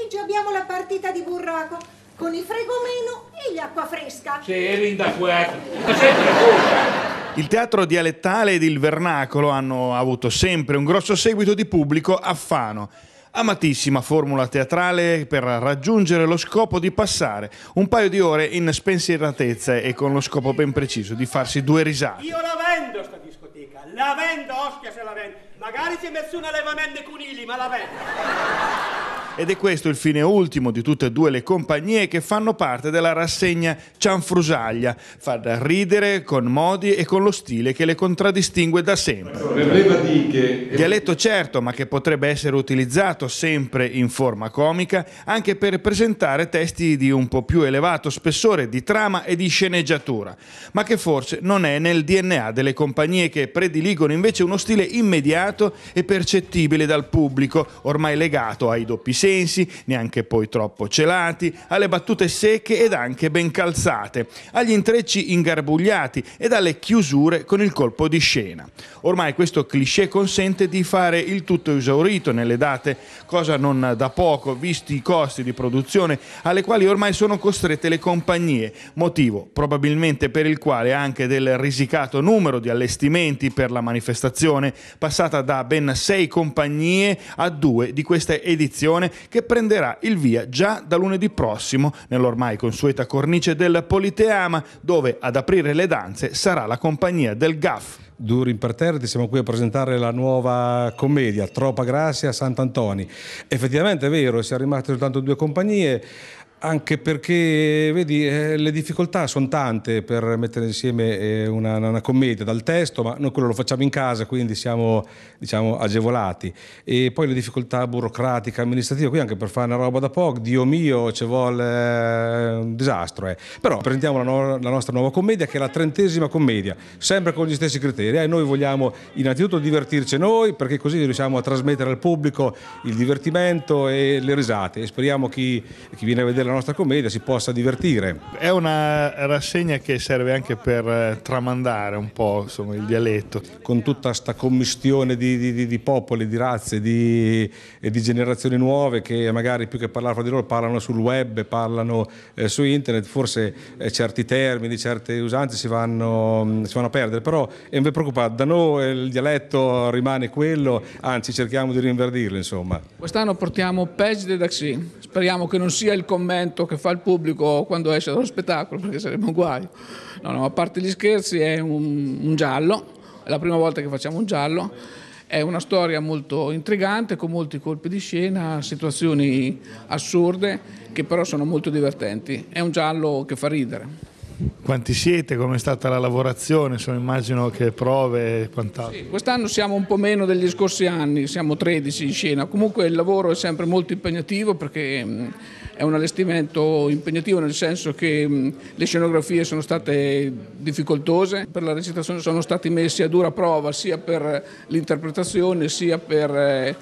pomeriggio abbiamo la partita di burraco con i fregomeno e gli fresca. C'è linda quack. Eh. Il teatro dialettale ed il vernacolo hanno avuto sempre un grosso seguito di pubblico a Fano. Amatissima formula teatrale per raggiungere lo scopo di passare un paio di ore in spensieratezza e con lo scopo ben preciso di farsi due risate. Io la vendo sta discoteca, la vendo, ostia se la vendo. Magari ci hai messo un allevamento di ma la vendo. Ed è questo il fine ultimo di tutte e due le compagnie che fanno parte della rassegna Cianfrusaglia. Far ridere con modi e con lo stile che le contraddistingue da sempre. Dialetto certo, ma che potrebbe essere utilizzato sempre in forma comica anche per presentare testi di un po' più elevato spessore di trama e di sceneggiatura, ma che forse non è nel DNA delle compagnie che prediligono invece uno stile immediato e percettibile dal pubblico, ormai legato ai doppi segni controsensi, neanche poi troppo celati, alle battute secche ed anche ben calzate, agli intrecci ingarbugliati e alle chiusure con il colpo di scena. Ormai questo cliché consente di fare il tutto esaurito nelle date, cosa non da poco, visti i costi di produzione alle quali ormai sono costrette le compagnie, motivo probabilmente per il quale anche del risicato numero di allestimenti per la manifestazione, passata da ben sei compagnie a due di questa edizione che prenderà il via già da lunedì prossimo nell'ormai consueta cornice del Politeama, dove ad aprire le danze sarà la compagnia del GAF. Duri imperterriti, siamo qui a presentare la nuova commedia Troppa a Sant'Antoni. Effettivamente è vero, si rimaste soltanto due compagnie anche perché, vedi, eh, le difficoltà sono tante per mettere insieme eh, una, una, commedia dal testo, ma noi quello lo facciamo in casa, quindi siamo diciamo, agevolati. E poi le difficoltà burocratiche, amministrative, qui anche per fare una roba da poco, Dio mio, ci vuole eh, un disastro. Eh. Però presentiamo la, no- la, nostra nuova commedia, che è la trentesima commedia, sempre con gli stessi criteri. E eh. noi vogliamo innanzitutto divertirci noi, perché così riusciamo a trasmettere al pubblico il divertimento e le risate. E speriamo chi, chi viene a vedere della nostra commedia si possa divertire. È una rassegna che serve anche per eh, tramandare un po' insomma, il dialetto. Con tutta questa commistione di, di, di, popoli, di razze, di, di, generazioni nuove che magari più che parlare fra di loro parlano sul web, parlano eh, su internet, forse eh, certi termini, certe usanze si vanno, mm, si vanno a perdere, però non vi preoccupate, da noi il dialetto rimane quello, anzi cerchiamo di rinverdirlo insomma. Quest'anno portiamo peggio da Daxi, speriamo che non sia il commercio commento che fa il pubblico quando esce dallo spettacolo, perché sarebbe un guaio. No, no, a parte gli scherzi è un, un giallo, è la prima volta che facciamo un giallo. È una storia molto intrigante, con molti colpi di scena, situazioni assurde che però sono molto divertenti. È un giallo che fa ridere. Quanti siete? Com'è stata la lavorazione? Sono, immagino che prove e quant'altro. Sì, quest'anno siamo un po' meno degli scorsi anni, siamo 13 in scena. Comunque il lavoro è sempre molto impegnativo perché è un allestimento impegnativo nel senso che le scenografie sono state difficoltose, per la recitazione sono stati messi a dura prova sia per l'interpretazione sia per... Eh,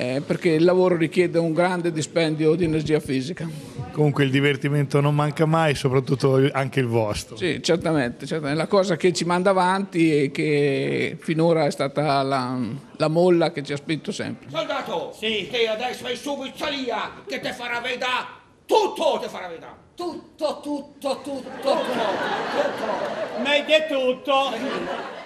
eh, perché il lavoro richiede un grande dispendio di energia fisica. Comunque il divertimento non manca mai, soprattutto anche il vostro. Sì, certamente, certamente. la cosa che ci manda avanti e che finora è stata la, la molla che ci ha spinto sempre. Soldato, sì. che adesso vai subito Italia che ti farà vedere tutto, ti farà vedere. Tutto, tutto, tutto, tutto, tutto. tutto. Mi hai detto tutto?